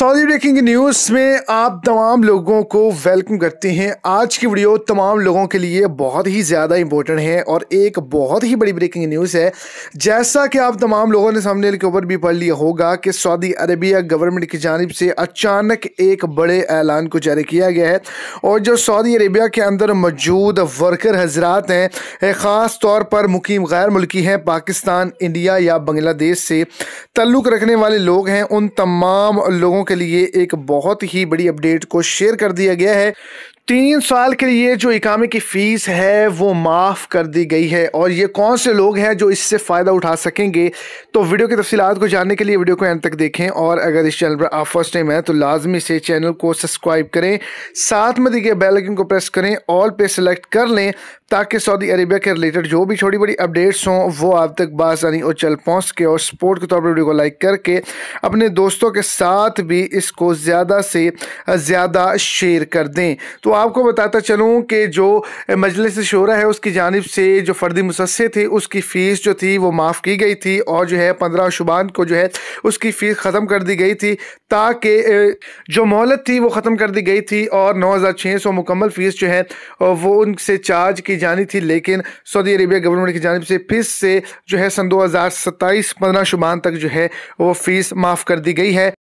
Saudi breaking news में आप तमाम लोगों को वेलकम करते हैं आज की वीडियो तमाम लोगों के लिए बहुत ही ज़्यादा इंपॉर्टेंट है और एक बहुत ही बड़ी ब्रेकिंग न्यूज़ है जैसा कि आप तमाम लोगों ने सामने के ऊपर भी पढ़ लिया होगा कि सऊदी अरबिया गवर्नमेंट की जानब से अचानक एक बड़े ऐलान को जारी किया गया है और जो सऊदी अरबिया के अंदर मौजूद वर्कर हजरात हैं ख़ास तौर पर मुकीम गैर मुल्की हैं पाकिस्तान इंडिया या बांग्लादेश से तल्लुक़ रखने वाले लोग हैं उन तमाम लोगों के लिए एक बहुत ही बड़ी अपडेट को शेयर कर दिया गया है तीन साल के लिए जो इकामे की फ़ीस है वो माफ़ कर दी गई है और ये कौन से लोग हैं जो इससे फ़ायदा उठा सकेंगे तो वीडियो की तफसीत को जानने के लिए वीडियो को एंड तक देखें और अगर इस चैनल पर आप फर्स्ट टाइम हैं तो लाजमी से चैनल को सब्सक्राइब करें साथ में दिखे बेलकिन को प्रेस करें ऑल पे सेलेक्ट कर लें ताकि सऊदी अरेबिया के रिलेटेड जो भी छोटी बड़ी अपडेट्स हों वो आप तक बासानी और चल पहुँच के और सपोर्ट के तौर पर वीडियो को लाइक करके अपने दोस्तों के साथ भी इसको ज़्यादा से ज़्यादा शेयर कर दें तो आपको बताता चलूँ कि जो मजलिस शोरा है उसकी जानब से जो फर्दी मुसस्से थे उसकी फ़ीस जो थी वो माफ़ की गई थी और जो है पंद्रह शुबान को जो है उसकी फ़ीस ख़त्म कर दी गई थी ताकि जो मोहलत थी वो ख़त्म कर दी गई थी और नौ हज़ार छः सौ मुकम्मल फ़ीस जो है वो उनसे चार्ज की जानी थी लेकिन सऊदी अरबिया गवर्नमेंट की जानब से फिर से जो है सन दो हज़ार सत्ताईस पंद्रह शुबान तक जो है वो फ़ीस माफ़ कर दी गई है